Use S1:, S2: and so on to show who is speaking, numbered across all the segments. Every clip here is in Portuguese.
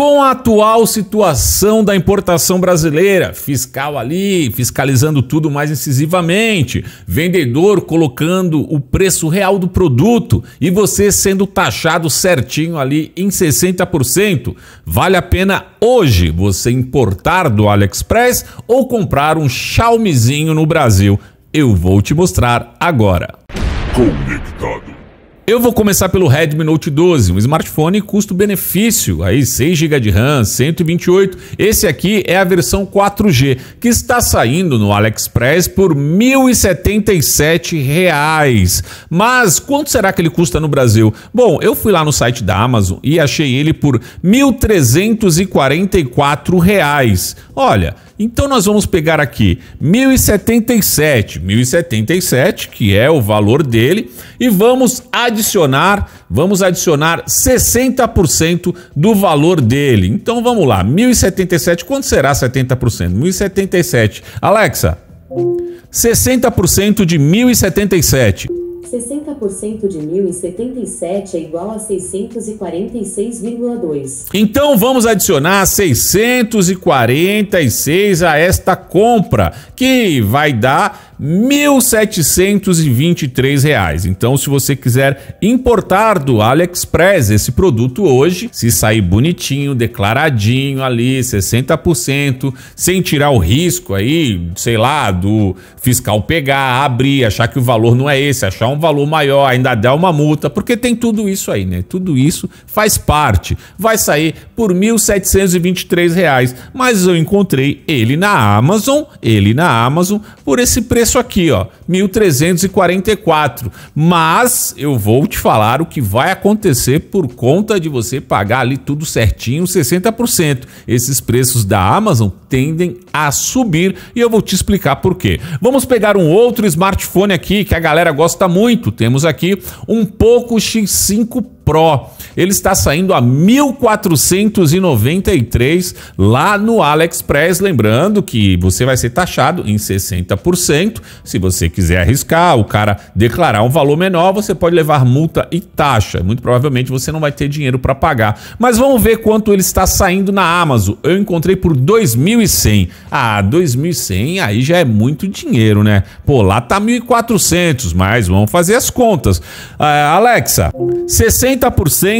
S1: com a atual situação da importação brasileira, fiscal ali, fiscalizando tudo mais incisivamente, vendedor colocando o preço real do produto e você sendo taxado certinho ali em 60%, vale a pena hoje você importar do AliExpress ou comprar um Xiaomizinho no Brasil? Eu vou te mostrar agora. Conectado. Eu vou começar pelo Redmi Note 12, um smartphone custo-benefício, aí 6 GB de RAM, 128. Esse aqui é a versão 4G, que está saindo no AliExpress por R$ 1.077. Mas quanto será que ele custa no Brasil? Bom, eu fui lá no site da Amazon e achei ele por R$ 1.344. Olha, então nós vamos pegar aqui 1077, 1077, que é o valor dele, e vamos adicionar, vamos adicionar 60% do valor dele. Então vamos lá, 1077, quanto será 70%? 1077. Alexa, 60% de 1077. 60% de 1.077 é igual a 646,2. Então vamos adicionar 646 a esta compra, que vai dar R$ 1.723. Então, se você quiser importar do AliExpress esse produto hoje, se sair bonitinho, declaradinho ali, 60%, sem tirar o risco aí, sei lá, do fiscal pegar, abrir, achar que o valor não é esse, achar um valor maior, ainda dá uma multa, porque tem tudo isso aí, né? Tudo isso faz parte. Vai sair por R$ 1.723, mas eu encontrei ele na Amazon, ele na Amazon, por esse preço aqui, ó, 1.344. Mas eu vou te falar o que vai acontecer por conta de você pagar ali tudo certinho, 60%. Esses preços da Amazon tendem a subir e eu vou te explicar por quê. Vamos pegar um outro smartphone aqui que a galera gosta muito muito. Temos aqui um Poco X5 Pro ele está saindo a 1.493 lá no AliExpress. Lembrando que você vai ser taxado em 60%. Se você quiser arriscar, o cara declarar um valor menor, você pode levar multa e taxa. Muito provavelmente você não vai ter dinheiro para pagar. Mas vamos ver quanto ele está saindo na Amazon. Eu encontrei por 2.100. Ah, 2.100 aí já é muito dinheiro, né? Pô, lá tá 1.400, mas vamos fazer as contas. Ah, Alexa, 60%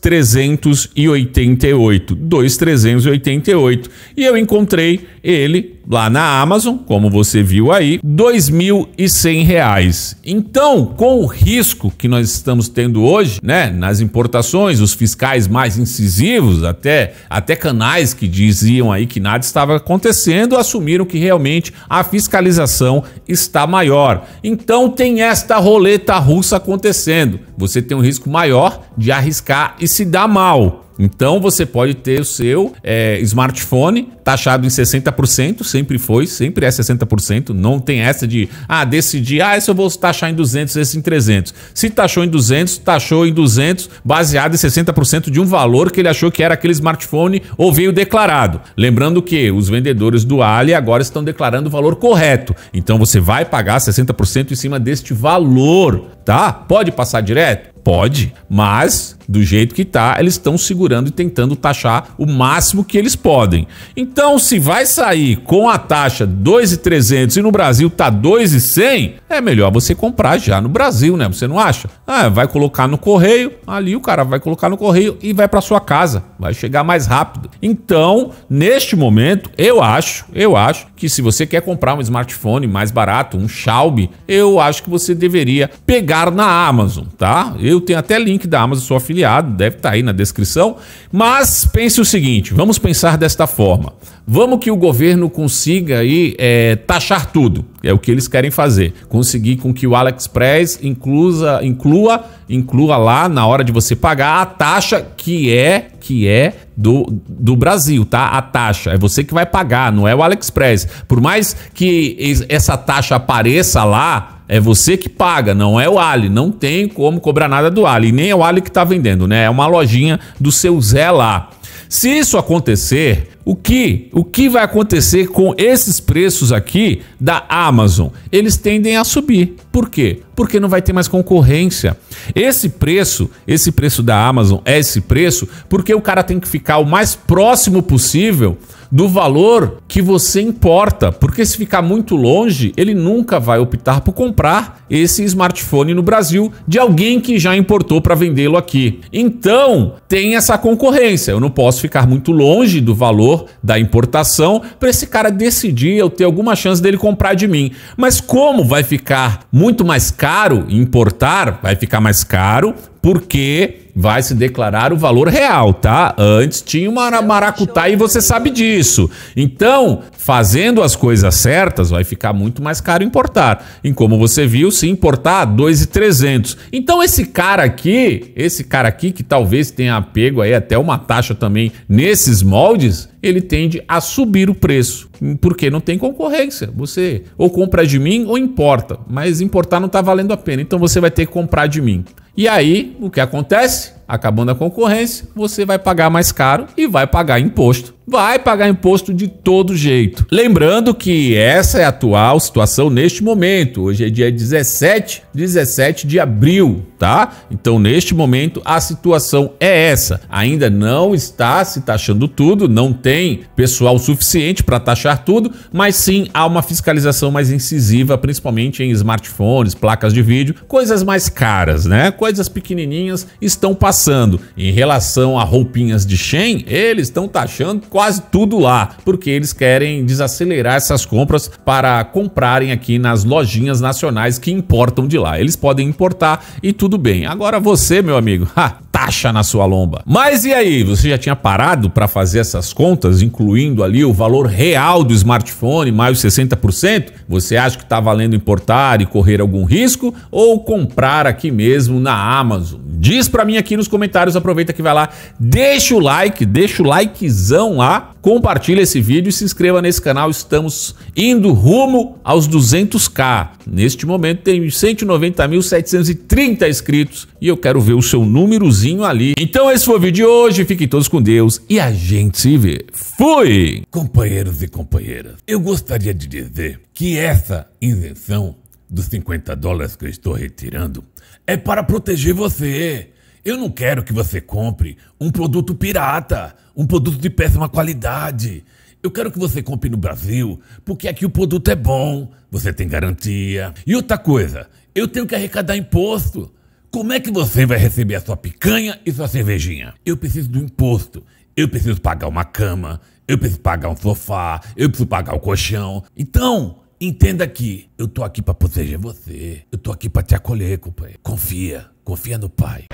S1: 388, 2388. E eu encontrei ele lá na Amazon, como você viu aí, R$ 2.100. Então, com o risco que nós estamos tendo hoje, né, nas importações, os fiscais mais incisivos, até até canais que diziam aí que nada estava acontecendo, assumiram que realmente a fiscalização está maior. Então, tem esta roleta russa acontecendo. Você tem um risco maior de arriscar e se dar mal. Então você pode ter o seu é, smartphone taxado em 60%, sempre foi, sempre é 60%, não tem essa de, ah, decidir, ah, esse eu vou taxar em 200, esse em 300. Se taxou em 200, taxou em 200, baseado em 60% de um valor que ele achou que era aquele smartphone ou veio declarado. Lembrando que os vendedores do Ali agora estão declarando o valor correto, então você vai pagar 60% em cima deste valor, tá? Pode passar direto? Pode, mas do jeito que tá, eles estão segurando e tentando taxar o máximo que eles podem. Então, se vai sair com a taxa 2,300 e no Brasil tá 2,100, é melhor você comprar já no Brasil, né? Você não acha? Ah, vai colocar no correio, ali o cara vai colocar no correio e vai para sua casa, vai chegar mais rápido. Então, neste momento, eu acho, eu acho que se você quer comprar um smartphone mais barato, um Xiaomi, eu acho que você deveria pegar na Amazon, tá? Eu tenho até link da Amazon, sou afiliado afiliado, deve estar tá aí na descrição. Mas pense o seguinte: vamos pensar desta forma. Vamos que o governo consiga aí é, taxar tudo, é o que eles querem fazer. Conseguir com que o AliExpress inclusa, inclua, inclua lá na hora de você pagar a taxa que é que é do, do Brasil, tá? A taxa é você que vai pagar, não é o AliExpress. Por mais que essa taxa apareça lá é você que paga, não é o Ali. Não tem como cobrar nada do Ali. Nem é o Ali que está vendendo, né? É uma lojinha do seu Zé lá. Se isso acontecer, o que, o que vai acontecer com esses preços aqui da Amazon? Eles tendem a subir. Por quê? Porque não vai ter mais concorrência. Esse preço, esse preço da Amazon é esse preço porque o cara tem que ficar o mais próximo possível do valor que você importa, porque se ficar muito longe, ele nunca vai optar por comprar esse smartphone no Brasil de alguém que já importou para vendê-lo aqui. Então, tem essa concorrência. Eu não posso ficar muito longe do valor da importação para esse cara decidir eu ter alguma chance dele comprar de mim. Mas como vai ficar muito mais caro importar, vai ficar mais caro porque vai se declarar o valor real, tá? Antes tinha uma maracutá e você sabe disso. Então, fazendo as coisas certas, vai ficar muito mais caro importar. E como você viu, se importar 2,300. Então esse cara aqui, esse cara aqui que talvez tenha apego aí até uma taxa também nesses moldes, ele tende a subir o preço, porque não tem concorrência. Você ou compra de mim ou importa, mas importar não está valendo a pena. Então você vai ter que comprar de mim. E aí, o que acontece? Acabando a concorrência, você vai pagar mais caro e vai pagar imposto. Vai pagar imposto de todo jeito. Lembrando que essa é a atual situação neste momento. Hoje é dia 17, 17 de abril, tá? Então, neste momento, a situação é essa. Ainda não está se taxando tudo, não tem pessoal suficiente para taxar tudo, mas sim há uma fiscalização mais incisiva, principalmente em smartphones, placas de vídeo, coisas mais caras, né? Coisas pequenininhas estão passando passando. Em relação a roupinhas de Shein, eles estão taxando quase tudo lá, porque eles querem desacelerar essas compras para comprarem aqui nas lojinhas nacionais que importam de lá. Eles podem importar e tudo bem. Agora você, meu amigo, ha, taxa na sua lomba. Mas e aí, você já tinha parado para fazer essas contas, incluindo ali o valor real do smartphone, mais 60%? Você acha que está valendo importar e correr algum risco ou comprar aqui mesmo na Amazon? Diz para mim aqui nos nos comentários. Aproveita que vai lá, deixa o like, deixa o likezão lá, compartilha esse vídeo e se inscreva nesse canal. Estamos indo rumo aos 200k. Neste momento tem 190.730 inscritos e eu quero ver o seu númerozinho ali. Então esse foi o vídeo de hoje. Fiquem todos com Deus e a gente se vê. Fui! Companheiros e companheiras, eu gostaria de dizer que essa isenção dos 50 dólares que eu estou retirando é para proteger você. Eu não quero que você compre um produto pirata, um produto de péssima qualidade. Eu quero que você compre no Brasil, porque aqui o produto é bom, você tem garantia. E outra coisa, eu tenho que arrecadar imposto. Como é que você vai receber a sua picanha e sua cervejinha? Eu preciso do imposto. Eu preciso pagar uma cama, eu preciso pagar um sofá, eu preciso pagar o um colchão. Então, entenda que eu tô aqui para proteger você. Eu tô aqui para te acolher, companheiro. Confia, confia no pai.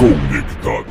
S1: Conectado.